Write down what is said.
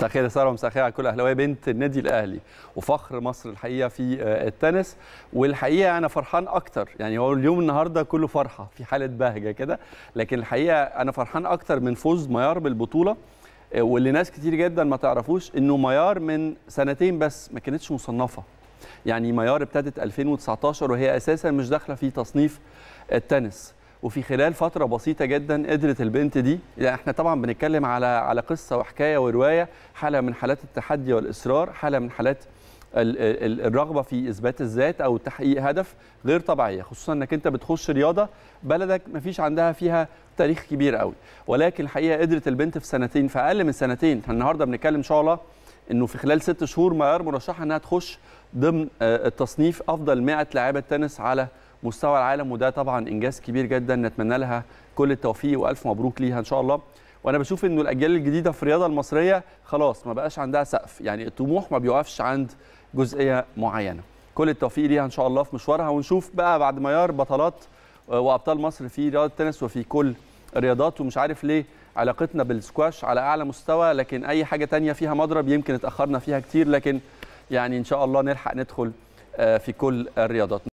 مساء الخير يا ساره ومساء الخير على كل اهلاويه بنت النادي الاهلي وفخر مصر الحقيقه في آه، التنس والحقيقه انا فرحان اكتر يعني هو اليوم النهارده كله فرحه في حاله بهجه كده لكن الحقيقه انا فرحان اكتر من فوز ميار بالبطوله آه، واللي ناس كتير جدا ما تعرفوش انه ميار من سنتين بس ما كانتش مصنفه يعني ميار ابتدت 2019 وهي اساسا مش داخله في تصنيف التنس وفي خلال فتره بسيطه جدا قدرت البنت دي يعني احنا طبعا بنتكلم على على قصه وحكايه وروايه حاله من حالات التحدي والاصرار حاله من حالات الرغبه في اثبات الذات او تحقيق هدف غير طبيعيه خصوصا انك انت بتخش رياضه بلدك ما فيش عندها فيها تاريخ كبير قوي ولكن الحقيقه قدرت البنت في سنتين في اقل من سنتين احنا النهارده بنتكلم ان شاء الله انه في خلال ست شهور معيار مرشحه انها تخش ضمن آه، التصنيف افضل 100 لاعبه تنس على مستوى العالم وده طبعا انجاز كبير جدا نتمنى لها كل التوفيق والف مبروك ليها ان شاء الله وانا بشوف انه الاجيال الجديده في الرياضه المصريه خلاص ما بقاش عندها سقف يعني الطموح ما بيوقفش عند جزئيه معينه كل التوفيق ليها ان شاء الله في مشوارها ونشوف بقى بعد ما يار بطلات آه، وابطال مصر في رياضه التنس وفي كل الرياضات ومش عارف ليه علاقتنا بالسكواش على اعلى مستوى لكن اي حاجه تانية فيها مضرب يمكن اتاخرنا فيها كتير لكن يعني ان شاء الله نلحق ندخل آه، في كل الرياضات